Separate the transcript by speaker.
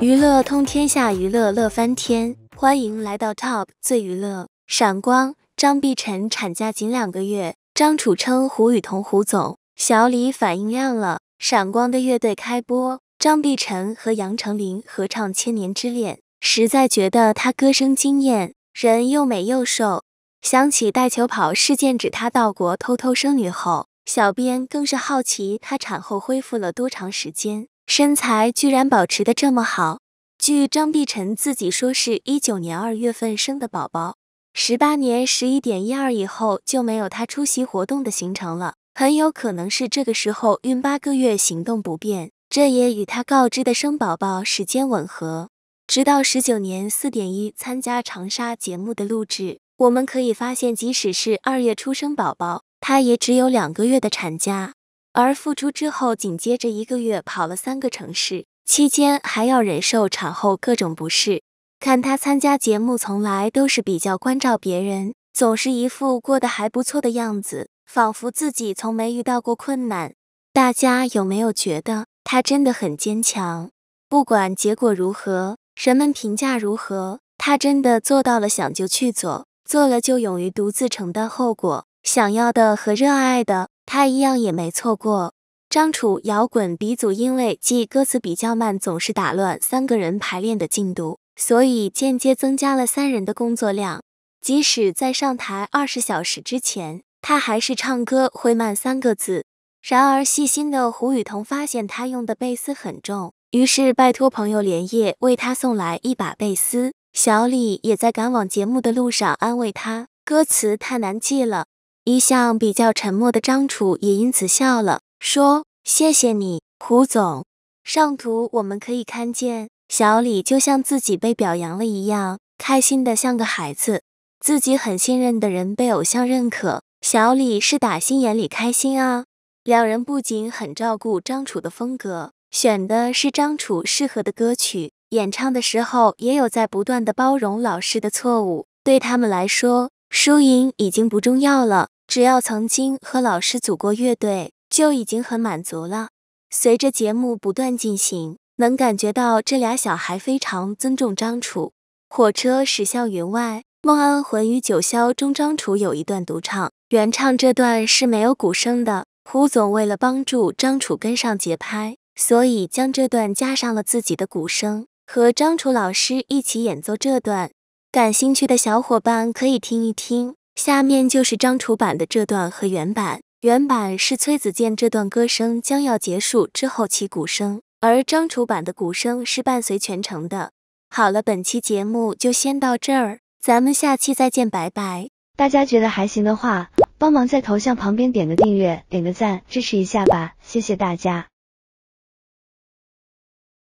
Speaker 1: 娱乐通天下，娱乐乐翻天！欢迎来到 Top 最娱乐。闪光，张碧晨产假仅两个月，张楚称胡雨桐胡总小李反应亮了。闪光的乐队开播，张碧晨和杨丞琳合唱《千年之恋》，实在觉得她歌声惊艳，人又美又瘦。想起带球跑事件，指她到国偷偷生女后。小编更是好奇，她产后恢复了多长时间，身材居然保持的这么好？据张碧晨自己说，是一九年二月份生的宝宝。十八年十一点一二以后就没有她出席活动的行程了，很有可能是这个时候孕八个月，行动不便，这也与她告知的生宝宝时间吻合。直到十九年四点一参加长沙节目的录制。我们可以发现，即使是二月出生宝宝，他也只有两个月的产假，而复出之后，紧接着一个月跑了三个城市，期间还要忍受产后各种不适。看他参加节目，从来都是比较关照别人，总是一副过得还不错的样子，仿佛自己从没遇到过困难。大家有没有觉得他真的很坚强？不管结果如何，人们评价如何，他真的做到了想就去做。做了就勇于独自承担后果，想要的和热爱的，他一样也没错过。张楚，摇滚鼻祖，因为记歌词比较慢，总是打乱三个人排练的进度，所以间接增加了三人的工作量。即使在上台二十小时之前，他还是唱歌会慢三个字。然而细心的胡雨桐发现他用的贝斯很重，于是拜托朋友连夜为他送来一把贝斯。小李也在赶往节目的路上安慰他，歌词太难记了。一向比较沉默的张楚也因此笑了，说：“谢谢你，胡总。”上图我们可以看见，小李就像自己被表扬了一样，开心的像个孩子。自己很信任的人被偶像认可，小李是打心眼里开心啊。两人不仅很照顾张楚的风格，选的是张楚适合的歌曲。演唱的时候也有在不断的包容老师的错误，对他们来说，输赢已经不重要了，只要曾经和老师组过乐队就已经很满足了。随着节目不断进行，能感觉到这俩小孩非常尊重张楚。火车驶向云外，孟安魂与九霄中张楚有一段独唱，原唱这段是没有鼓声的。胡总为了帮助张楚跟上节拍，所以将这段加上了自己的鼓声。和张楚老师一起演奏这段，感兴趣的小伙伴可以听一听。下面就是张楚版的这段和原版，原版是崔子健这段歌声将要结束之后起鼓声，而张楚版的鼓声是伴随全程的。好了，本期节目就先到这儿，咱们下期再见，拜拜！大家觉得还行的话，帮忙在头像旁边点个订阅，点个赞，支持一下吧，谢谢大家。